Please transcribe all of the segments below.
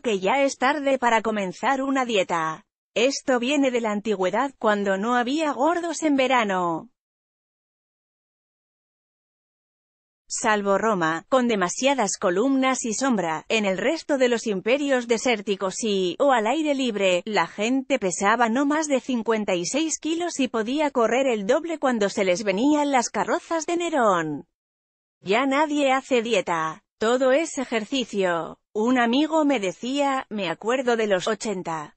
que ya es tarde para comenzar una dieta. Esto viene de la antigüedad cuando no había gordos en verano. Salvo Roma, con demasiadas columnas y sombra, en el resto de los imperios desérticos y, o al aire libre, la gente pesaba no más de 56 kilos y podía correr el doble cuando se les venían las carrozas de Nerón. Ya nadie hace dieta. Todo es ejercicio. Un amigo me decía, me acuerdo de los 80.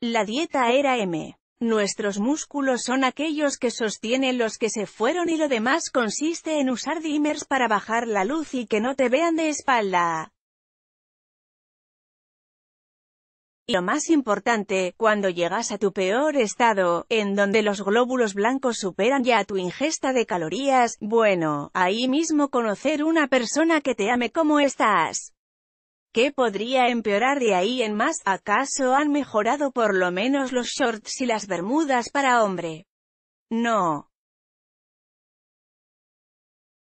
La dieta era M. Nuestros músculos son aquellos que sostienen los que se fueron y lo demás consiste en usar dimmers para bajar la luz y que no te vean de espalda. Y lo más importante, cuando llegas a tu peor estado, en donde los glóbulos blancos superan ya tu ingesta de calorías, bueno, ahí mismo conocer una persona que te ame como estás. ¿Qué podría empeorar de ahí en más? ¿Acaso han mejorado por lo menos los shorts y las bermudas para hombre? No.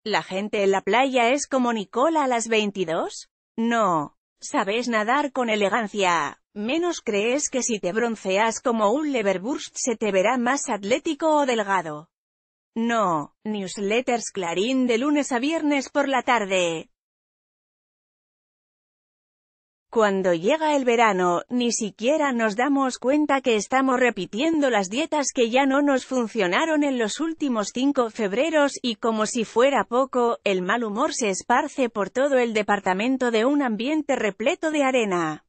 ¿La gente en la playa es como Nicola a las 22? No. ¿Sabes nadar con elegancia? menos crees que si te bronceas como un leverburst se te verá más atlético o delgado. No, newsletters Clarín de lunes a viernes por la tarde. Cuando llega el verano, ni siquiera nos damos cuenta que estamos repitiendo las dietas que ya no nos funcionaron en los últimos cinco febreros, y como si fuera poco, el mal humor se esparce por todo el departamento de un ambiente repleto de arena.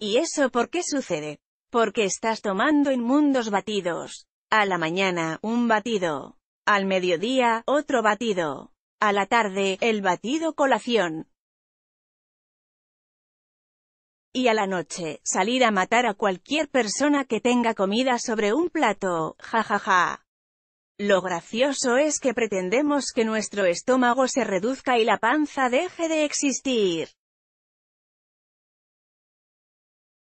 ¿Y eso por qué sucede? Porque estás tomando inmundos batidos. A la mañana, un batido. Al mediodía, otro batido. A la tarde, el batido colación. Y a la noche, salir a matar a cualquier persona que tenga comida sobre un plato, jajaja. Ja, ja. Lo gracioso es que pretendemos que nuestro estómago se reduzca y la panza deje de existir.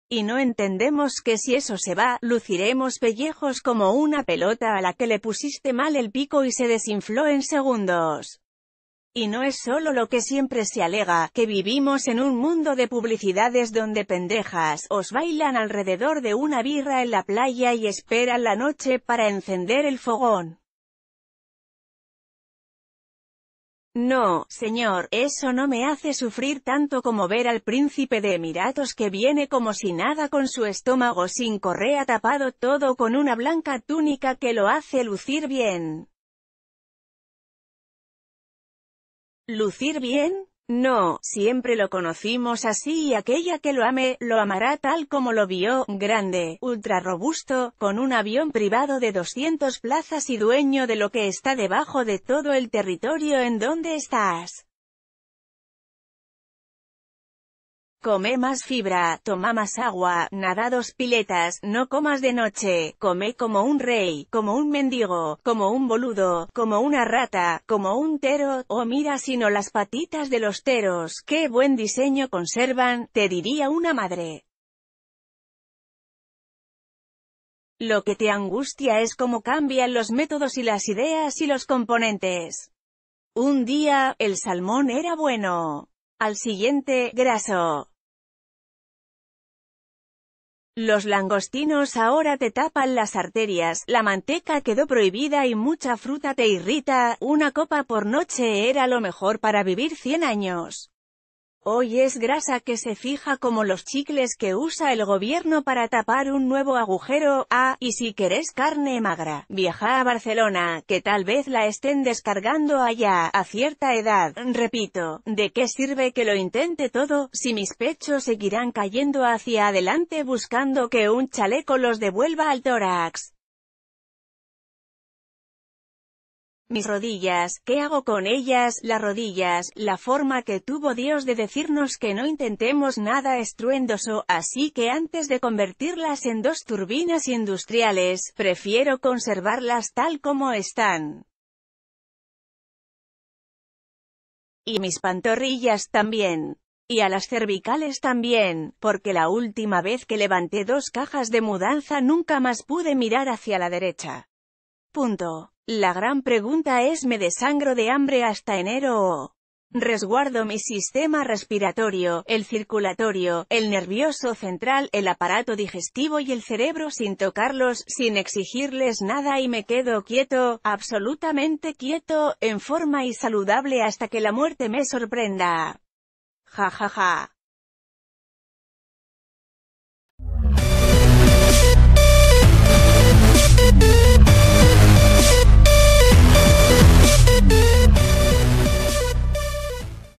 Y no entendemos que si eso se va, luciremos pellejos como una pelota a la que le pusiste mal el pico y se desinfló en segundos. Y no es solo lo que siempre se alega, que vivimos en un mundo de publicidades donde pendejas os bailan alrededor de una birra en la playa y esperan la noche para encender el fogón. No, señor, eso no me hace sufrir tanto como ver al príncipe de Emiratos que viene como si nada con su estómago sin correa tapado todo con una blanca túnica que lo hace lucir bien. ¿Lucir bien? No, siempre lo conocimos así y aquella que lo ame, lo amará tal como lo vio, grande, ultra robusto, con un avión privado de 200 plazas y dueño de lo que está debajo de todo el territorio en donde estás. Come más fibra, toma más agua, nada dos piletas, no comas de noche, come como un rey, como un mendigo, como un boludo, como una rata, como un tero, o oh, mira sino las patitas de los teros, qué buen diseño conservan, te diría una madre. Lo que te angustia es cómo cambian los métodos y las ideas y los componentes. Un día, el salmón era bueno. Al siguiente, graso. Los langostinos ahora te tapan las arterias, la manteca quedó prohibida y mucha fruta te irrita, una copa por noche era lo mejor para vivir 100 años. Hoy es grasa que se fija como los chicles que usa el gobierno para tapar un nuevo agujero, ah, y si querés carne magra, viaja a Barcelona, que tal vez la estén descargando allá, a cierta edad, repito, ¿de qué sirve que lo intente todo, si mis pechos seguirán cayendo hacia adelante buscando que un chaleco los devuelva al tórax? Mis rodillas, ¿qué hago con ellas? Las rodillas, la forma que tuvo Dios de decirnos que no intentemos nada estruendoso, así que antes de convertirlas en dos turbinas industriales, prefiero conservarlas tal como están. Y mis pantorrillas también. Y a las cervicales también, porque la última vez que levanté dos cajas de mudanza nunca más pude mirar hacia la derecha. Punto. La gran pregunta es ¿me desangro de hambre hasta enero o resguardo mi sistema respiratorio, el circulatorio, el nervioso central, el aparato digestivo y el cerebro sin tocarlos, sin exigirles nada y me quedo quieto, absolutamente quieto, en forma y saludable hasta que la muerte me sorprenda. Ja ja ja.